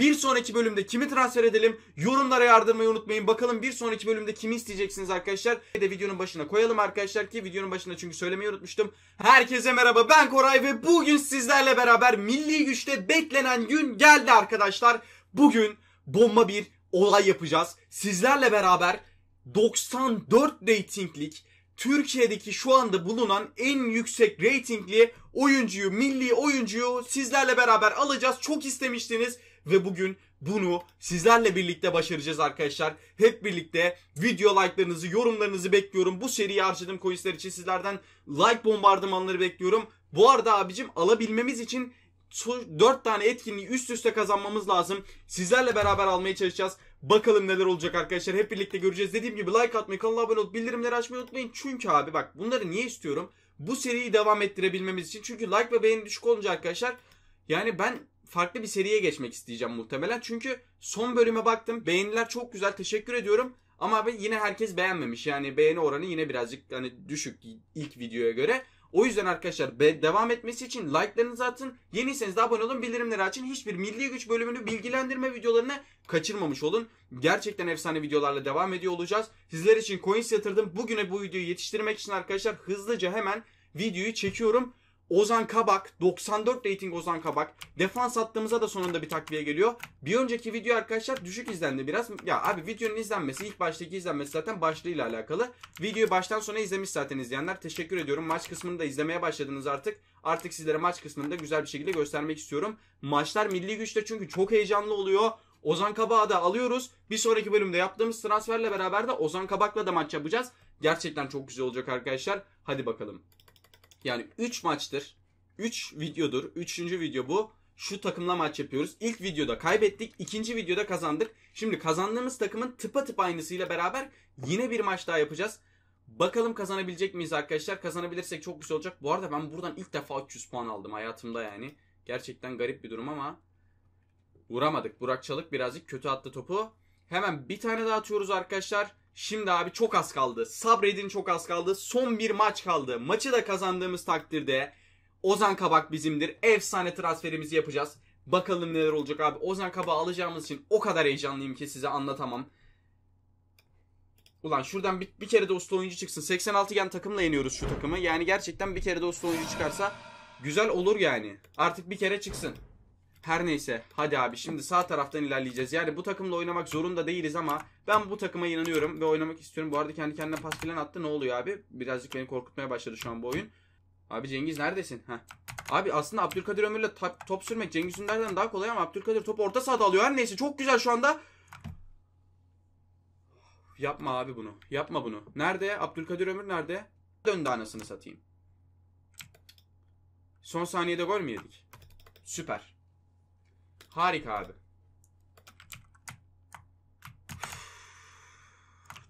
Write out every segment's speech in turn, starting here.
Bir sonraki bölümde kimi transfer edelim? Yorumlara yardırmayı unutmayın. Bakalım bir sonraki bölümde kimi isteyeceksiniz arkadaşlar? Bir de videonun başına koyalım arkadaşlar ki videonun başında çünkü söylemeyi unutmuştum. Herkese merhaba ben Koray ve bugün sizlerle beraber milli güçte beklenen gün geldi arkadaşlar. Bugün bomba bir olay yapacağız. Sizlerle beraber 94 ratinglik Türkiye'deki şu anda bulunan en yüksek ratingli oyuncuyu, milli oyuncuyu sizlerle beraber alacağız. Çok istemiştiniz ve bugün bunu sizlerle birlikte başaracağız arkadaşlar. Hep birlikte video like'larınızı, yorumlarınızı bekliyorum. Bu seriyi harcadığım coinsler için sizlerden like bombardımanları bekliyorum. Bu arada abicim alabilmemiz için 4 tane etkinliği üst üste kazanmamız lazım. Sizlerle beraber almaya çalışacağız. Bakalım neler olacak arkadaşlar. Hep birlikte göreceğiz. Dediğim gibi like atmayı, kanala abone olup bildirimleri açmayı unutmayın. Çünkü abi bak bunları niye istiyorum? Bu seriyi devam ettirebilmemiz için. Çünkü like ve beğeni düşük olunca arkadaşlar yani ben farklı bir seriye geçmek isteyeceğim muhtemelen. Çünkü son bölüme baktım. Beğeniler çok güzel. Teşekkür ediyorum. Ama abi yine herkes beğenmemiş. Yani beğeni oranı yine birazcık hani düşük ilk videoya göre. O yüzden arkadaşlar be, devam etmesi için like'larınızı atın. Yeniyseniz de abone olun, bildirimleri açın. Hiçbir Milli Güç bölümünü bilgilendirme videolarını kaçırmamış olun. Gerçekten efsane videolarla devam ediyor olacağız. Sizler için coins yatırdım. Bugüne bu videoyu yetiştirmek için arkadaşlar hızlıca hemen videoyu çekiyorum. Ozan Kabak 94 rating Ozan Kabak. Defans attığımıza da sonunda bir takviye geliyor. Bir önceki video arkadaşlar düşük izlendi biraz. Ya abi videonun izlenmesi ilk baştaki izlenmesi zaten başlığıyla alakalı. Videoyu baştan sona izlemiş zaten izleyenler. Teşekkür ediyorum. Maç kısmını da izlemeye başladınız artık. Artık sizlere maç kısmını da güzel bir şekilde göstermek istiyorum. Maçlar milli güçte çünkü çok heyecanlı oluyor. Ozan Kabak'ı da alıyoruz. Bir sonraki bölümde yaptığımız transferle beraber de Ozan Kabak'la da maç yapacağız. Gerçekten çok güzel olacak arkadaşlar. Hadi bakalım. Yani 3 maçtır, 3 videodur, 3. video bu. Şu takımla maç yapıyoruz. İlk videoda kaybettik, ikinci videoda kazandık. Şimdi kazandığımız takımın tıpa tıpa aynısıyla beraber yine bir maç daha yapacağız. Bakalım kazanabilecek miyiz arkadaşlar? Kazanabilirsek çok güzel olacak. Bu arada ben buradan ilk defa 300 puan aldım hayatımda yani. Gerçekten garip bir durum ama vuramadık. Burak Çalık birazcık kötü attı topu. Hemen bir tane daha atıyoruz arkadaşlar. Şimdi abi çok az kaldı. Sabredin çok az kaldı. Son bir maç kaldı. Maçı da kazandığımız takdirde Ozan Kabak bizimdir. Efsane transferimizi yapacağız. Bakalım neler olacak abi. Ozan Kabak'ı alacağımız için o kadar heyecanlıyım ki size anlatamam. Ulan şuradan bir, bir kere de usta oyuncu çıksın. 86 gen takımla yeniyoruz şu takımı. Yani gerçekten bir kere de usta oyuncu çıkarsa güzel olur yani. Artık bir kere çıksın. Her neyse hadi abi şimdi sağ taraftan ilerleyeceğiz. Yani bu takımla oynamak zorunda değiliz ama ben bu takıma inanıyorum ve oynamak istiyorum. Bu arada kendi kendine pas falan attı ne oluyor abi? Birazcık beni korkutmaya başladı şu an bu oyun. Abi Cengiz neredesin? Heh. Abi aslında Abdülkadir Ömür'le top sürmek Cengiz Ünder'den daha kolay ama Abdülkadir top orta sahada alıyor. Her neyse çok güzel şu anda. Yapma abi bunu. Yapma bunu. Nerede? Abdülkadir Ömür nerede? Döndü anasını satayım. Son saniyede gol mü yedik? Süper. Harika abi.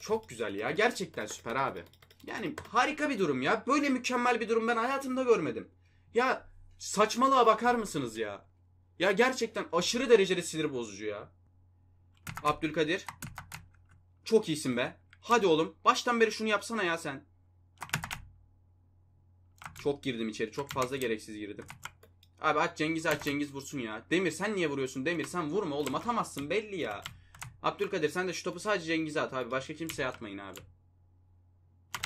Çok güzel ya. Gerçekten süper abi. Yani harika bir durum ya. Böyle mükemmel bir durum ben hayatımda görmedim. Ya saçmalığa bakar mısınız ya? Ya gerçekten aşırı derecede sinir bozucu ya. Abdülkadir. Çok iyisin be. Hadi oğlum. Baştan beri şunu yapsana ya sen. Çok girdim içeri. Çok fazla gereksiz girdim. Abi at Cengiz at Cengiz vursun ya. Demir sen niye vuruyorsun Demir sen vurma oğlum atamazsın belli ya. Abdülkadir sen de şu topu sadece Cengiz'e at abi. Başka kimseye atmayın abi.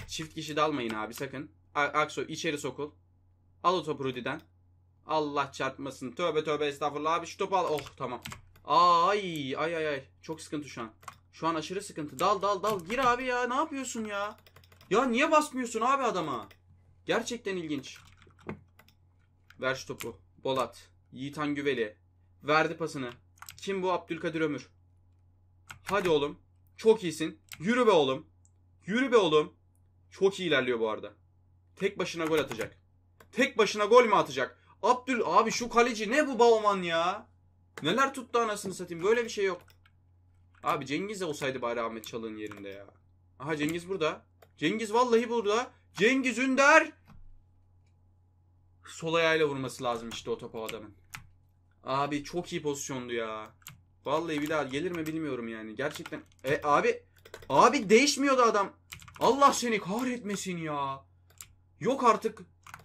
Çift kişi dalmayın abi sakın. A Akso içeri sokul. Al o topu Rudi'den. Allah çarpmasın. Tövbe tövbe estağfurullah abi şu topu al. Oh tamam. Ay ay ay ay. Çok sıkıntı şu an. Şu an aşırı sıkıntı. Dal dal dal. Gir abi ya. Ne yapıyorsun ya? Ya niye basmıyorsun abi adama? Gerçekten ilginç. Ver şu topu. Bolat. Yiğitan Güveli. Verdi pasını. Kim bu Abdülkadir Ömür? Hadi oğlum. Çok iyisin. Yürü be oğlum. Yürü be oğlum. Çok iyi ilerliyor bu arada. Tek başına gol atacak. Tek başına gol mü atacak? Abdül abi şu kaleci ne bu Bauman ya? Neler tuttu anasını satayım. Böyle bir şey yok. Abi Cengiz de olsaydı bari Ahmet Çalık'ın yerinde ya. Aha Cengiz burada. Cengiz vallahi burada. Cengiz Ünder Sol ayağıyla vurması lazım işte o topa adamın. Abi çok iyi pozisyondu ya. Vallahi bir daha gelir mi bilmiyorum yani. Gerçekten. E abi. Abi değişmiyordu adam. Allah seni kahretmesin ya. Yok artık.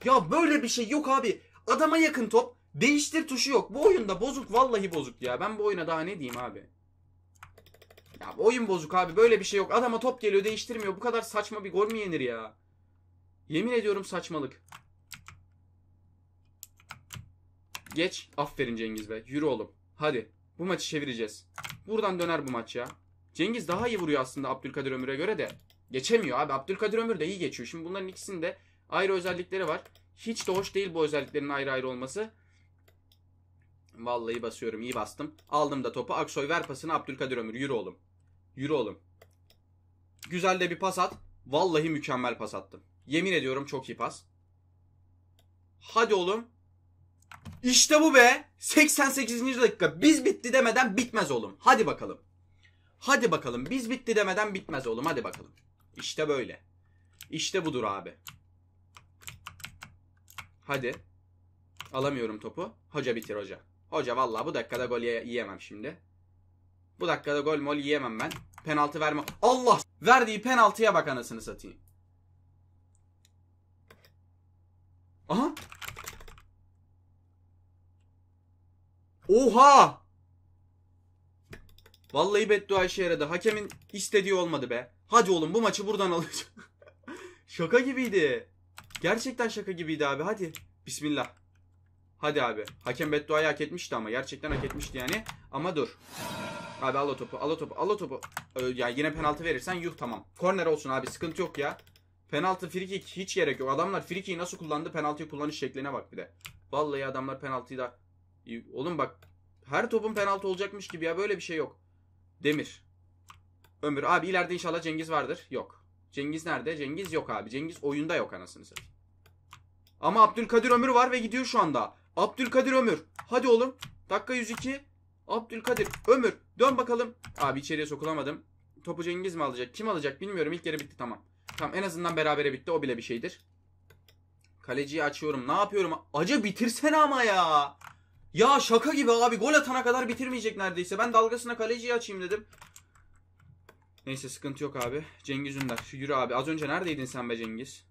Ya böyle bir şey yok abi. Adama yakın top. Değiştir tuşu yok. Bu oyunda bozuk vallahi bozuk ya. Ben bu oyuna daha ne diyeyim abi. Ya oyun bozuk abi. Böyle bir şey yok. Adama top geliyor değiştirmiyor. Bu kadar saçma bir gol mü yenir ya? Yemin ediyorum saçmalık. Geç. Aferin Cengiz be. Yürü oğlum. Hadi. Bu maçı çevireceğiz. Buradan döner bu maç ya. Cengiz daha iyi vuruyor aslında Abdülkadir Ömür'e göre de. Geçemiyor abi. Abdülkadir Ömür de iyi geçiyor. Şimdi bunların ikisinde ayrı özellikleri var. Hiç de hoş değil bu özelliklerin ayrı ayrı olması. Vallahi basıyorum. iyi bastım. Aldım da topu. Aksoy ver pasını Abdülkadir Ömür. Yürü oğlum. Yürü oğlum. Güzel de bir pas at. Vallahi mükemmel pas attım. Yemin ediyorum çok iyi pas. Hadi oğlum. İşte bu be. 88. dakika. Biz bitti demeden bitmez oğlum. Hadi bakalım. Hadi bakalım. Biz bitti demeden bitmez oğlum. Hadi bakalım. İşte böyle. İşte budur abi. Hadi. Alamıyorum topu. Hoca bitir hoca. Hoca vallahi bu dakikada gol yiyemem şimdi. Bu dakikada gol mol yiyemem ben. Penaltı verme. Allah! Verdiği penaltıya bak anasını satayım. Oha! Vallahi beddua işe yaradı. Hakemin istediği olmadı be. Hadi oğlum bu maçı buradan alacağım. şaka gibiydi. Gerçekten şaka gibiydi abi. Hadi. Bismillah. Hadi abi. Hakem bedduayı hak etmişti ama. Gerçekten hak etmişti yani. Ama dur. Abi al o topu. Al o topu. Al o topu. ya yine penaltı verirsen yuh tamam. Korner olsun abi. Sıkıntı yok ya. Penaltı frikik hiç gerek yok. Adamlar frikiyi nasıl kullandı penaltıyı kullanış şekline bak bir de. Vallahi adamlar penaltıyı da Oğlum bak her topun penaltı olacakmış gibi ya böyle bir şey yok. Demir. Ömür. Abi ileride inşallah Cengiz vardır. Yok. Cengiz nerede? Cengiz yok abi. Cengiz oyunda yok anasını satayım. Ama Abdülkadir Ömür var ve gidiyor şu anda. Abdülkadir Ömür. Hadi oğlum. Dakika 102. Abdülkadir Ömür. Dön bakalım. Abi içeriye sokulamadım. Topu Cengiz mi alacak? Kim alacak bilmiyorum. İlk yarı bitti tamam. Tamam en azından berabere bitti. O bile bir şeydir. Kaleciyi açıyorum. Ne yapıyorum? Acı bitirsene ama ya. Ya şaka gibi abi gol atana kadar bitirmeyecek neredeyse. Ben dalgasına kaleciyi açayım dedim. Neyse sıkıntı yok abi. Cengiz Ünder. Şu yürü abi. Az önce neredeydin sen be Cengiz?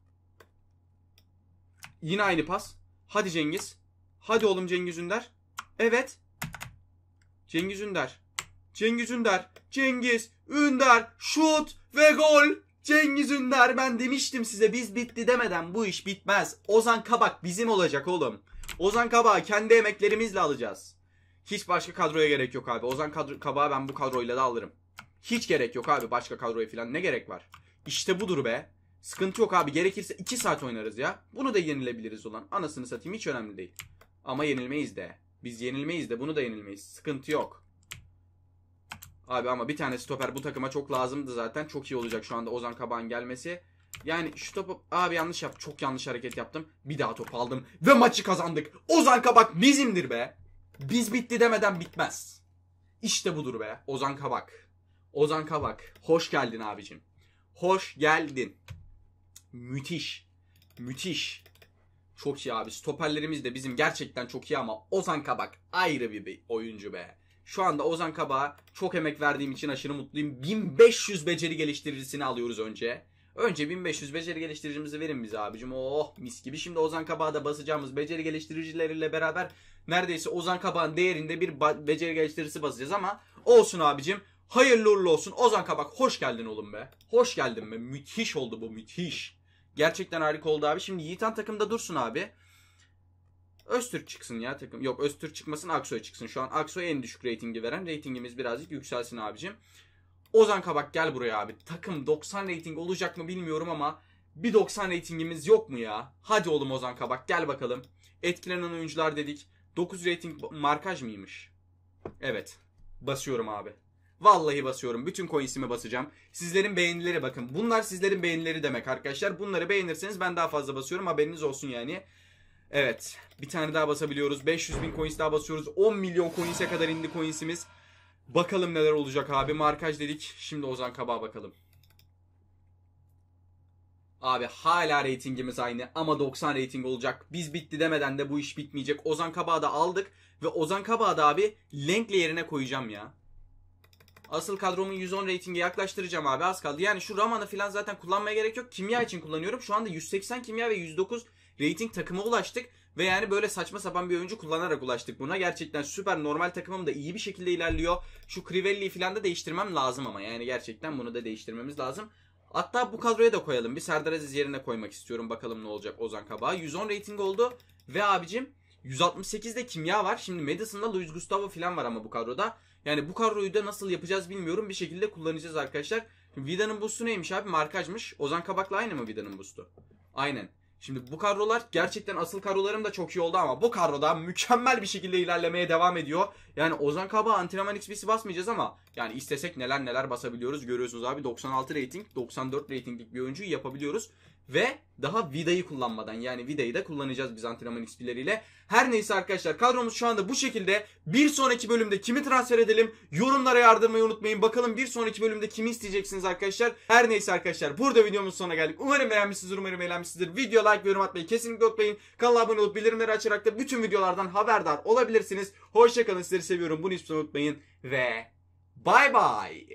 Yine aynı pas. Hadi Cengiz. Hadi oğlum Cengiz Ünder. Evet. Cengiz Ünder. Cengiz Ünder. Cengiz Ünder. Şut ve gol. Cengiz Ünder ben demiştim size biz bitti demeden bu iş bitmez. Ozan Kabak bizim olacak oğlum. Ozan Kabağı kendi emeklerimizle alacağız. Hiç başka kadroya gerek yok abi. Ozan kadro Kabak'ı ben bu kadroyla da alırım. Hiç gerek yok abi başka kadroya falan. Ne gerek var? İşte budur be. Sıkıntı yok abi. Gerekirse 2 saat oynarız ya. Bunu da yenilebiliriz olan. Anasını satayım hiç önemli değil. Ama yenilmeyiz de. Biz yenilmeyiz de bunu da yenilmeyiz. Sıkıntı yok. Abi ama bir tane stoper bu takıma çok lazımdı zaten. Çok iyi olacak şu anda Ozan Kabak'ın gelmesi. Yani şu topu abi yanlış yap. Çok yanlış hareket yaptım. Bir daha top aldım ve maçı kazandık. Ozan Kabak bizimdir be. Biz bitti demeden bitmez. İşte budur be Ozan Kabak. Ozan Kabak hoş geldin abicim. Hoş geldin. Müthiş. Müthiş. Çok iyi abi. Stoperlerimiz de bizim gerçekten çok iyi ama Ozan Kabak ayrı bir, bir oyuncu be. Şu anda Ozan Kabak'a çok emek verdiğim için aşırı mutluyum. 1500 beceri geliştiricisini alıyoruz önce. Önce 1500 beceri geliştiricimizi verin bize abicim. Oh mis gibi. Şimdi Ozan Kabağ'a da basacağımız beceri geliştiricileriyle beraber neredeyse Ozan Kabağ'ın değerinde bir beceri geliştiricisi basacağız ama olsun abicim. Hayırlı uğurlu olsun. Ozan Kabak hoş geldin oğlum be. Hoş geldin be. Müthiş oldu bu müthiş. Gerçekten harika oldu abi. Şimdi Yiğitan takımda dursun abi. Öztürk çıksın ya takım. Yok Öztürk çıkmasın Aksoy çıksın. Şu an Aksoy en düşük reytingi veren. Reytingimiz birazcık yükselsin abicim. Ozan Kabak gel buraya abi. Takım 90 rating olacak mı bilmiyorum ama bir 90 ratingimiz yok mu ya? Hadi oğlum Ozan Kabak gel bakalım. Etkilenen oyuncular dedik. 9 rating markaj mıymış? Evet. Basıyorum abi. Vallahi basıyorum. Bütün coins'imi basacağım. Sizlerin beğenileri bakın. Bunlar sizlerin beğenileri demek arkadaşlar. Bunları beğenirseniz ben daha fazla basıyorum. Haberiniz olsun yani. Evet. Bir tane daha basabiliyoruz. 500 bin coins daha basıyoruz. 10 milyon coins'e kadar indi coins'imiz. Bakalım neler olacak abi. Markaj dedik. Şimdi Ozan Kabak'a bakalım. Abi hala reytingimiz aynı ama 90 reyting olacak. Biz bitti demeden de bu iş bitmeyecek. Ozan Kabak'ı da aldık ve Ozan Kabak'ı da abi Lenk'le yerine koyacağım ya. Asıl kadromun 110 reytinge yaklaştıracağım abi az kaldı. Yani şu Raman'ı falan zaten kullanmaya gerek yok. Kimya için kullanıyorum. Şu anda 180 kimya ve 109 reyting takıma ulaştık. Ve yani böyle saçma sapan bir oyuncu kullanarak ulaştık buna. Gerçekten süper normal takımım da iyi bir şekilde ilerliyor. Şu Crivelli'yi falan da değiştirmem lazım ama yani gerçekten bunu da değiştirmemiz lazım. Hatta bu kadroya da koyalım. Bir Serdar Aziz yerine koymak istiyorum. Bakalım ne olacak Ozan Kabağ. 110 rating oldu. Ve abicim 168'de kimya var. Şimdi Madison'da Luis Gustavo falan var ama bu kadroda. Yani bu kadroyu da nasıl yapacağız bilmiyorum. Bir şekilde kullanacağız arkadaşlar. Vida'nın boost'u neymiş abi? Markajmış. Ozan Kabak'la aynı mı Vida'nın boost'u? Aynen. Şimdi bu kadrolar gerçekten asıl kadrolarım da çok iyi oldu ama bu kadroda mükemmel bir şekilde ilerlemeye devam ediyor. Yani Ozan Kaba antrenman XP'si basmayacağız ama yani istesek neler neler basabiliyoruz görüyorsunuz abi. 96 rating 94 ratinglik bir oyuncuyu yapabiliyoruz ve daha vidayı kullanmadan yani vidayı da kullanacağız biz antrenman XP'leriyle. Her neyse arkadaşlar kadromuz şu anda bu şekilde. Bir sonraki bölümde kimi transfer edelim? Yorumlara yardırmayı unutmayın. Bakalım bir sonraki bölümde kimi isteyeceksiniz arkadaşlar. Her neyse arkadaşlar burada videomuz sonuna geldik. Umarım beğenmişsinizdir, umarım eğlenmişsinizdir. Video like ve yorum atmayı kesinlikle unutmayın. Kanala abone olup bildirimleri açarak da bütün videolardan haberdar olabilirsiniz. Hoşçakalın sizleri seviyorum. Bunu hiç unutmayın ve bay bay.